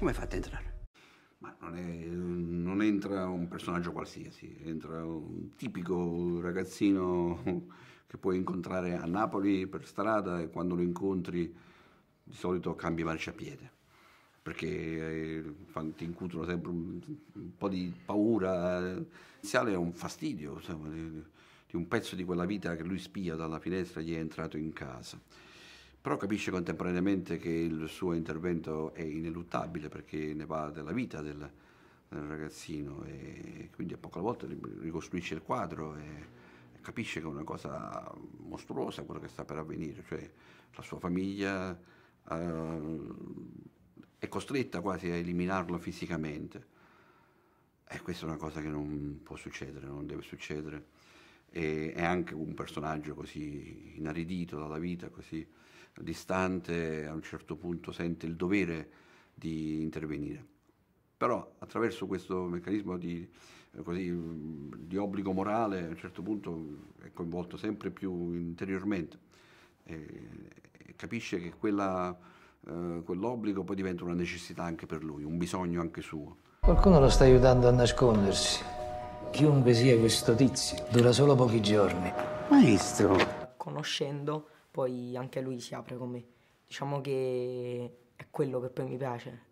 Come fate a entrare? Ma non, è, non, entra un personaggio qualsiasi, entra un tipico ragazzino che puoi incontrare a Napoli per strada e quando lo incontri di solito cambi marciapiede perché eh, ti incutono sempre un po' di paura. Iniziale è un fastidio insomma, di un pezzo di quella vita che lui spia dalla finestra e gli è entrato in casa però capisce contemporaneamente che il suo intervento è ineluttabile perché ne va della vita del, del ragazzino e quindi a poco alla volta ricostruisce il quadro e capisce che è una cosa mostruosa quello che sta per avvenire, cioè la sua famiglia eh, è costretta quasi a eliminarlo fisicamente e questa è una cosa che non può succedere, non deve succedere e è anche un personaggio così inaridito dalla vita, così distante, a un certo punto sente il dovere di intervenire. Però attraverso questo meccanismo di, eh, così, di obbligo morale a un certo punto è coinvolto sempre più interiormente e, e capisce che quella, eh, quell'obbligo poi diventa una necessità anche per lui, un bisogno anche suo. Qualcuno lo sta aiutando a nascondersi. Chiunque sia questo tizio, dura solo pochi giorni. Maestro. Conoscendo poi anche lui si apre con me. Diciamo che è quello che poi mi piace,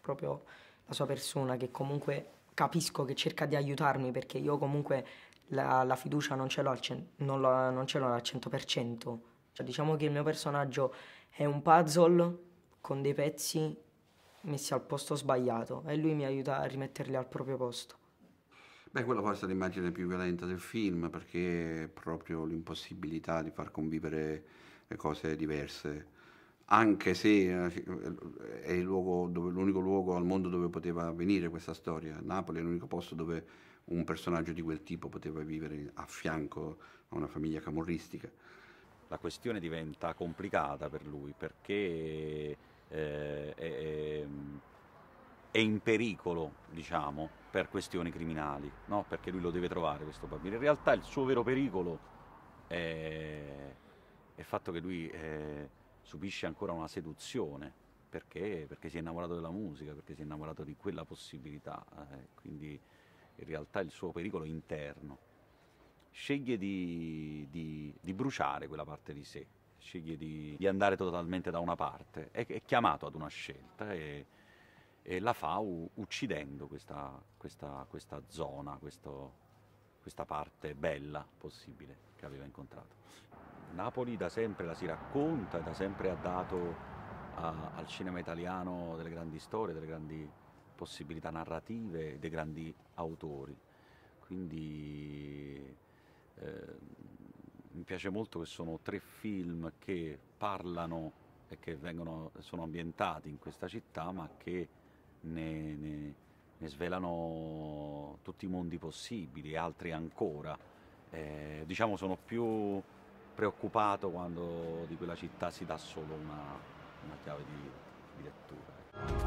proprio la sua persona che comunque capisco che cerca di aiutarmi perché io comunque la, la fiducia non ce l'ho al, 100%. Cioè, diciamo che il mio personaggio è un puzzle con dei pezzi messi al posto sbagliato e lui mi aiuta a rimetterli al proprio posto. Beh, quella forse è l'immagine più violenta del film perché è proprio l'impossibilità di far convivere le cose diverse, anche se eh, è luogo dove, l'unico luogo al mondo dove poteva avvenire questa storia. Napoli è l'unico posto dove un personaggio di quel tipo poteva vivere a fianco a una famiglia camorristica. La questione diventa complicata per lui perché... Eh, eh, è in pericolo, diciamo, per questioni criminali, no? perché lui lo deve trovare questo bambino. In realtà il suo vero pericolo è, è il fatto che lui è, eh, subisce ancora una seduzione, perché? perché? si è innamorato della musica, perché si è innamorato di quella possibilità, eh, quindi in realtà il suo pericolo è interno. Sceglie di, di, di bruciare quella parte di sé, sceglie di, di, andare totalmente da una parte, è, è chiamato ad una scelta. E, e la fa u- uccidendo questa, questa, questa zona, questo, questa parte bella possibile che aveva incontrato. Napoli da sempre la si racconta, da sempre ha dato a, al cinema italiano delle grandi storie, delle grandi possibilità narrative, dei grandi autori. Quindi eh, mi piace molto che sono tre film che parlano e che vengono, sono ambientati in questa città ma che ne, ne, ne svelano tutti i mondi possibili, altri ancora. Eh, diciamo sono più preoccupato quando di quella città si dà solo una, una chiave di, di lettura. Ecco.